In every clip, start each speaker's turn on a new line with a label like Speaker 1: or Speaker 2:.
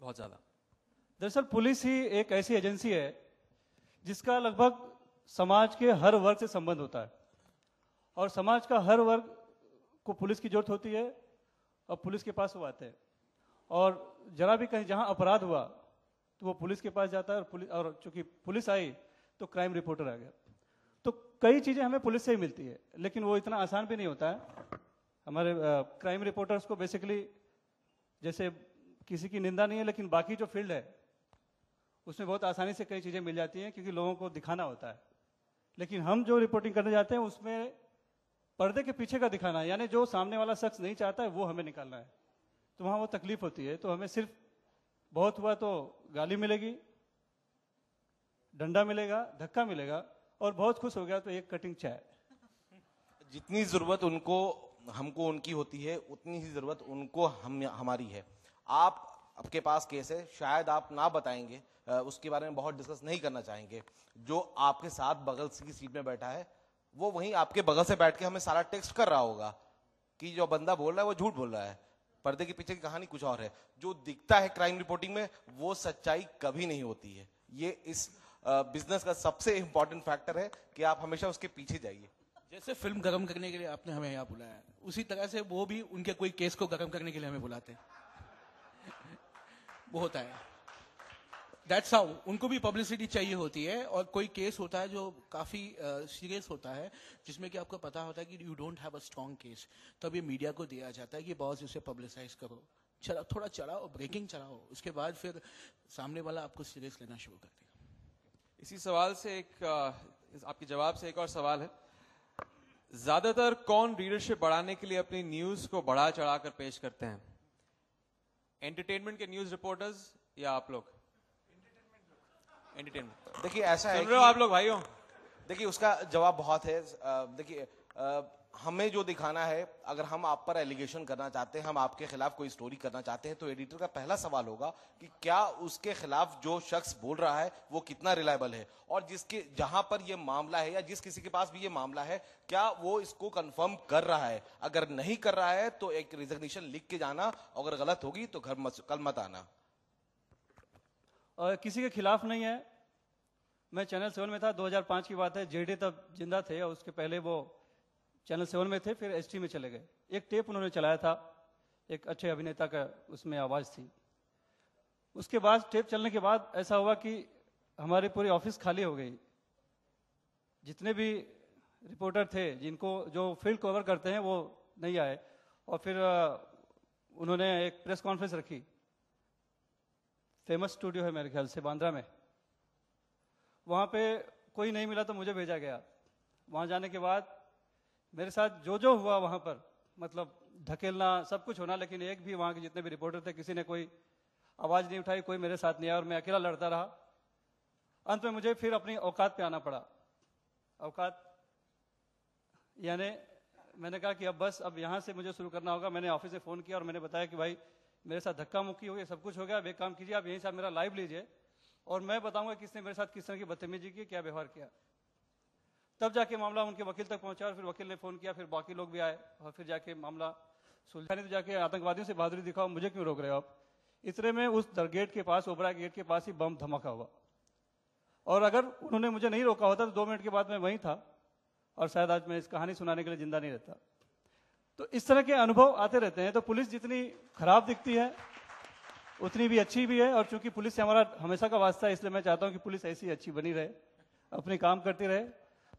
Speaker 1: बहुत ज़्यादा दरअसल पुलिस ही एक ऐसी एजेंसी है जिसका लगभग समाज के हर वर्ग से संबंध होता है और समाज का हर वर्ग को पुलिस की जरूरत होती है और पुलिस के पास वो आते हैं और जरा भी कहीं जहां अपराध हुआ तो वो पुलिस के पास जाता है और पुलिस और चूंकि पुलिस आई तो क्राइम रिपोर्टर आ गया तो कई चीज़ें हमें पुलिस से ही मिलती है लेकिन वो इतना आसान भी नहीं होता है हमारे क्राइम रिपोर्टर्स को बेसिकली जैसे किसी की निंदा नहीं है लेकिन बाकी जो फील्ड है उसमें बहुत आसानी से कई चीज़ें मिल जाती हैं क्योंकि लोगों को दिखाना होता है लेकिन हम जो रिपोर्टिंग करने जाते हैं उसमें पर्दे के पीछे का दिखाना है यानी जो सामने वाला शख्स नहीं चाहता है वो हमें निकालना है तो वहाँ वो तकलीफ होती है तो हमें सिर्फ बहुत हुआ तो गाली मिलेगी डंडा मिलेगा धक्का मिलेगा और बहुत खुश हो गया तो एक कटिंग चाय जितनी जरूरत उनको हमको उनकी होती है उतनी
Speaker 2: ही जरूरत उनको हम हमारी है आप आपके पास केस है शायद आप ना बताएंगे उसके बारे में बहुत डिस्कस नहीं करना चाहेंगे जो आपके साथ बगल की सीट में बैठा है वो वहीं आपके बगल से बैठ के हमें सारा टेक्स्ट कर रहा होगा कि जो बंदा बोल रहा है वो झूठ बोल रहा है पर्दे के पीछे की कहानी कुछ और है जो दिखता है क्राइम रिपोर्टिंग में वो सच्चाई कभी नहीं होती है ये इस बिजनेस का सबसे इंपॉर्टेंट फैक्टर है कि आप हमेशा उसके पीछे जाइए जैसे फिल्म गर्म करने के लिए आपने हमें यहाँ बुलाया उसी तरह से वो भी उनके कोई केस को गर्म करने के लिए हमें बुलाते हैं वो होता है दैट्स हाउ उनको भी पब्लिसिटी चाहिए होती है और कोई केस होता है जो काफी सीरियस uh, होता है जिसमें कि आपको पता होता है कि you don't have a strong case तब ये मीडिया को दिया जाता है कि बॉस इसे पब्लिसाइज करो चला थोड़ा चलाओ ब्रेकिंग चलाओ उसके बाद फिर सामने वाला
Speaker 3: आपको सीरियस लेना शुरू कर देगा इसी सवाल से एक आपके जवाब से एक और सवाल है ज्यादातर कौन रीडरशिप बढ़ाने के लिए अपनी न्यूज को बढ़ा चढ़ाकर पेश करते हैं एंटरटेनमेंट के न्यूज रिपोर्टर्स या आप लोग एंटरटेनमेंट देखिए ऐसा है आप लोग भाइयों देखिए उसका जवाब
Speaker 2: बहुत है देखिए हमें जो दिखाना है अगर हम आप पर एलिगेशन करना चाहते हैं हम आपके खिलाफ कोई स्टोरी करना चाहते हैं तो एडिटर का पहला सवाल होगा कि क्या उसके खिलाफ जो शख्स बोल रहा है वो कितना रिलायबल है और जिसके जहां पर ये मामला है या जिस किसी के पास भी ये मामला है क्या वो इसको कंफर्म कर रहा है अगर नहीं कर रहा है तो एक रिजग्नेशन लिख के जाना अगर गलत होगी तो घर मत, कल मत आना
Speaker 1: और किसी के खिलाफ नहीं है मैं चैनल सेवन में था दो की बात है जेडी तब जिंदा थे और उसके पहले वो चैनल सेवन में थे फिर एस में चले गए एक टेप उन्होंने चलाया था एक अच्छे अभिनेता का उसमें आवाज़ थी उसके बाद टेप चलने के बाद ऐसा हुआ कि हमारे पूरी ऑफिस खाली हो गई जितने भी रिपोर्टर थे जिनको जो फील्ड कवर करते हैं वो नहीं आए और फिर उन्होंने एक प्रेस कॉन्फ्रेंस रखी फेमस स्टूडियो है मेरे ख्याल से बांद्रा में वहाँ पे कोई नहीं मिला तो मुझे भेजा गया वहाँ जाने के बाद मेरे साथ जो जो हुआ वहां पर मतलब ढकेलना सब कुछ होना लेकिन एक भी वहां के जितने भी रिपोर्टर थे किसी ने कोई आवाज नहीं उठाई कोई मेरे साथ नहीं आया और मैं अकेला लड़ता रहा अंत में मुझे फिर अपनी औकात पे आना पड़ा औकात यानी मैंने कहा कि अब बस अब यहाँ से मुझे शुरू करना होगा मैंने ऑफिस से फ़ोन किया और मैंने बताया कि भाई मेरे साथ धक्का मुक्की हो गया सब कुछ हो गया अब एक काम कीजिए आप यहीं से मेरा लाइव लीजिए और मैं बताऊंगा किसने मेरे साथ किस तरह की बदतमीजी की क्या व्यवहार किया तब जाके मामला उनके वकील तक पहुंचा और फिर वकील ने फोन किया फिर बाकी लोग भी आए और फिर जाके मामला सुलझाने तो जाके आतंकवादियों से बहादुरी दिखाओ मुझे क्यों रोक रहे हो आप इतने में उस गेट के पास ओबरा गेट के पास ही बम धमाका हुआ और अगर उन्होंने मुझे नहीं रोका होता तो दो मिनट के बाद मैं वहीं था और शायद आज मैं इस कहानी सुनाने के लिए जिंदा नहीं रहता तो इस तरह के अनुभव आते रहते हैं तो पुलिस जितनी खराब दिखती है उतनी भी अच्छी भी है और चूंकि पुलिस से हमारा हमेशा का वास्ता है इसलिए मैं चाहता हूँ कि पुलिस ऐसी अच्छी बनी रहे अपने काम करती रहे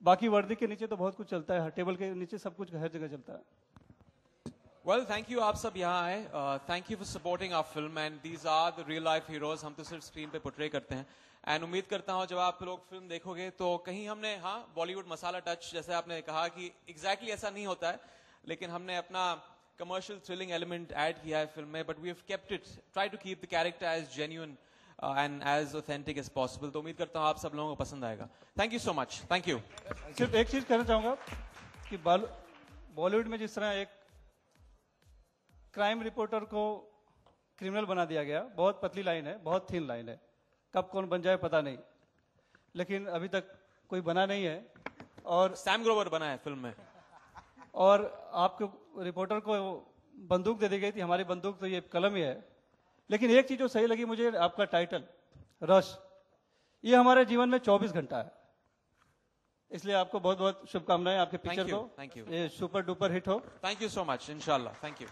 Speaker 1: बाकी वर्दी के नीचे तो बहुत कुछ चलता है टेबल के नीचे सब कुछ हर जगह चलता है वेल थैंक यू आप
Speaker 3: सब यहाँ आए thank you for supporting our film and these are the real life heroes हम तो सिर्फ स्क्रीन पे पोट्रे करते हैं एंड उम्मीद करता हूँ जब आप लोग फिल्म देखोगे तो कहीं हमने हाँ बॉलीवुड मसाला टच जैसे आपने कहा कि एग्जैक्टली exactly ऐसा नहीं होता है लेकिन हमने अपना कमर्शियल थ्रिलिंग एलिमेंट ऐड किया है फिल्म में but we have kept it try to keep the character as genuine and as authentic as possible तो उम्मीद करता हूँ आप सब लोगों को पसंद आएगा thank you so much thank you सिर्फ एक चीज
Speaker 1: कहना चाहूंगा कि बॉलीवुड में जिस तरह एक क्राइम रिपोर्टर को क्रिमिनल बना दिया गया बहुत पतली लाइन है बहुत थीन लाइन है कब कौन बन जाए पता नहीं लेकिन अभी तक कोई बना नहीं है और सैम ग्रोवर बना है फिल्म में और आपके रिपोर्टर को बंदूक दे दी गई थी हमारी बंदूक तो ये कलम ही है लेकिन एक चीज जो सही लगी मुझे आपका टाइटल रश ये हमारे जीवन में 24 घंटा है इसलिए आपको बहुत बहुत शुभकामनाएं आपके पिक्चर को ये सुपर डुपर हिट हो थैंक यू सो मच इनशाला थैंक यू